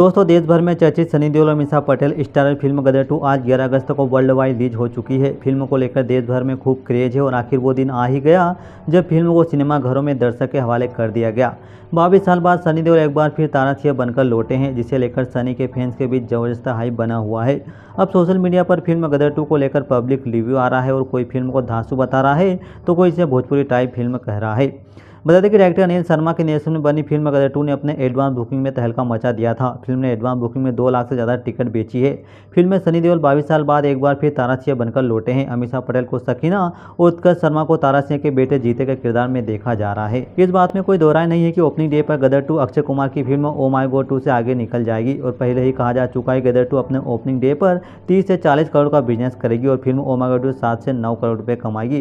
दोस्तों देश भर में चर्चित सनी देओल और Ameesha Patel starrer film Gadar two आज 11 अगस्त को वर्ल्ड वाइड रिलीज हो चुकी है फिल्म को लेकर देश भर में खूब क्रेज है और आखिर वो दिन आ ही गया जब फिल्म को सिनेमाघरों में दर्शक के हवाले कर दिया गया बाईस साल बाद सनी देओल एक बार फिर ताराथिया बनकर लौटे हैं जिसे लेकर सनी के फैंस के बीच जबरदस्त हाइप बना हुआ है अब सोशल मीडिया पर फिल्म गदर टू को लेकर पब्लिक रिव्यू आ रहा है और कोई फिल्म को धांसू बता रहा है तो कोई इसे भोजपुरी टाइप फिल्म कह रहा है बता दें कि डायरेक्टर अनिल शर्मा के निर्देशन में बनी फिल्म गदर टू ने अपने एडवांस बुकिंग में तहलका मचा दिया था फिल्म ने एडवांस बुकिंग में दो लाख से ज़्यादा टिकट बेची है फिल्म में सनी देओल बाईस साल बाद एक बार फिर तारा सिंह बनकर लौटे हैं अमिशा पटेल को सकीना और उत्कर्ष शर्मा को तारा सिंह के बेटे जीते के किरदार में देखा जा रहा है इस बात में कोई दोहराय नहीं है कि ओपनिंग डे पर गदर टू अक्षय कुमार की film O my go to से आगे निकल जाएगी और पहले ही कहा जा चुका है गदर टू अपने ओपनिंग डे पर तीस से चालीस करोड़ का बिजनेस करेगी और film O my go to सात से नौ करोड़ रुपये कमाएगी